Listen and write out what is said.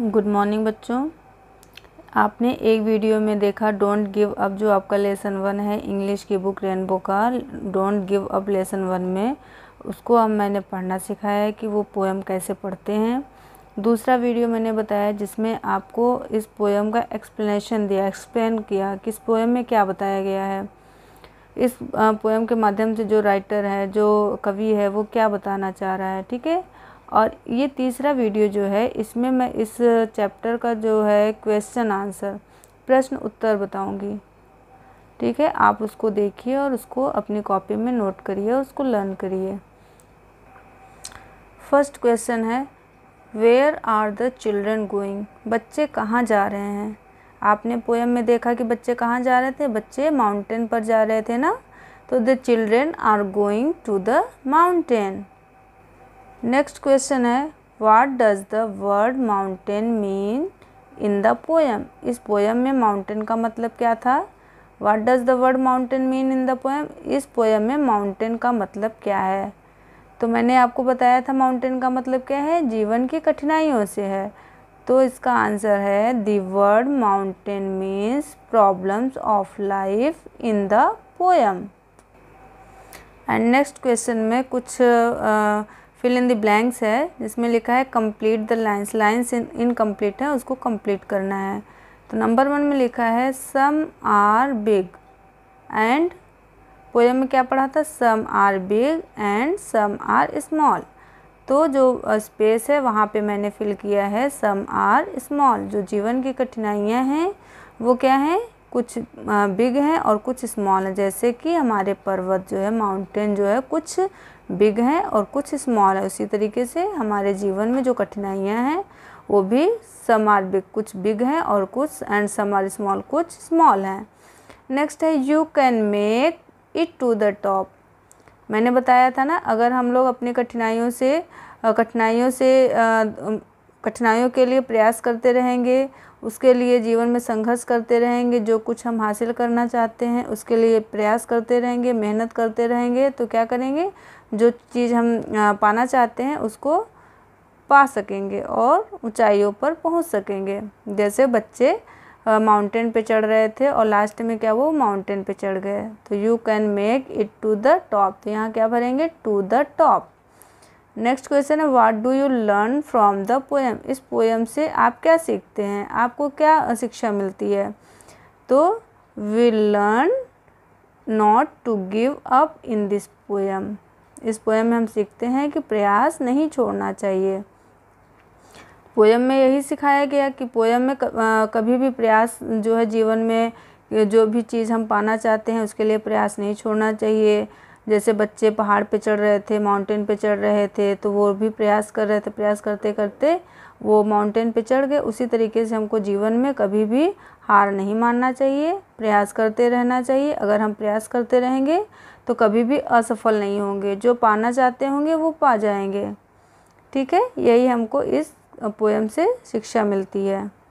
good morning बच्चों आपने एक वीडियो में देखा डोंट गिव अप जो आपका लेसन वन है इंग्लिश की बुक रेनबो का don't give up lesson one में उसको अब मैंने पढ़ना सिखाया है कि वो पोएम कैसे पढ़ते हैं दूसरा वीडियो मैंने बताया जिसमें आपको इस पोएम का एक्सप्लेनेशन दिया एक्सप्लेन किया कि इस पोएम में क्या बताया गया है इस पोएम के माध्यम से जो राइटर है जो कवि है वो क्या बताना चाह रहा है ठीक है और ये तीसरा वीडियो जो है इसमें मैं इस चैप्टर का जो है क्वेश्चन आंसर प्रश्न उत्तर बताऊंगी ठीक है आप उसको देखिए और उसको अपनी कॉपी में नोट करिए और उसको लर्न करिए फर्स्ट क्वेश्चन है where are the children going बच्चे कहाँ जा रहे हैं आपने पोएम में देखा कि बच्चे कहाँ जा रहे थे बच्चे माउंटेन पर जा रहे थे ना तो the children are going to the mountain next question है what does the word mountain mean in the poem इस पोएम में माउंटेन का मतलब क्या था what does the word mountain mean in the poem इस पोएम में माउंटेन का मतलब क्या है तो मैंने आपको बताया था माउंटेन का मतलब क्या है जीवन की कठिनाइयों से है तो इसका आंसर है the word mountain means problems of life in the poem and next question में कुछ आ, फिल इन द ब्लैंक्स है जिसमें लिखा है कंप्लीट द लाइन्स लाइन्स इन इनकम्प्लीट है उसको कंप्लीट करना है तो नंबर वन में लिखा है some are big and poem में क्या पढ़ा था some are big and some are small तो जो स्पेस है वहाँ पे मैंने फिल किया है सम आर स्मॉल जो जीवन की कठिनाइयाँ हैं वो क्या हैं कुछ बिग हैं और कुछ स्मॉल हैं जैसे कि हमारे पर्वत जो है माउंटेन जो है कुछ बिग हैं और कुछ स्मॉल है उसी तरीके से हमारे जीवन में जो कठिनाइयाँ हैं वो भी समार बिग कुछ बिग हैं और कुछ एंड समार स्मॉल कुछ स्मॉल हैं नेक्स्ट है you can make it to the top मैंने बताया था ना अगर हम लोग अपनी कठिनाइयों से कठिनाइयों से कठिनाइयों के लिए प्रयास करते रहेंगे उसके लिए जीवन में संघर्ष करते रहेंगे जो कुछ हम हासिल करना चाहते हैं उसके लिए प्रयास करते रहेंगे मेहनत करते रहेंगे तो क्या करेंगे जो चीज़ हम पाना चाहते हैं उसको पा सकेंगे और ऊंचाइयों पर पहुंच सकेंगे जैसे बच्चे माउंटेन पे चढ़ रहे थे और लास्ट में क्या वो माउंटेन पे चढ़ गए तो you can make it to the top तो यहाँ क्या भरेंगे to the top next question है what do you learn from the poem इस पोएम से आप क्या सीखते हैं आपको क्या शिक्षा मिलती है तो we learn not to give up in this poem इस पोएम में हम सीखते हैं कि प्रयास नहीं छोड़ना चाहिए पोएम में यही सिखाया गया कि पोएम में कभी भी प्रयास जो है जीवन में जो भी चीज़ हम पाना चाहते हैं उसके लिए प्रयास नहीं छोड़ना चाहिए जैसे बच्चे पहाड़ पे चढ़ रहे थे माउंटेन पे चढ़ रहे थे तो वो भी प्रयास कर रहे थे प्रयास करते करते वो माउंटेन पे चढ़ गए उसी तरीके से हमको जीवन में कभी भी हार नहीं मानना चाहिए प्रयास करते रहना चाहिए अगर हम प्रयास करते रहेंगे तो कभी भी असफल नहीं होंगे जो पाना चाहते होंगे वो पा जाएंगे ठीक है यही हमको इस पोएम से शिक्षा मिलती है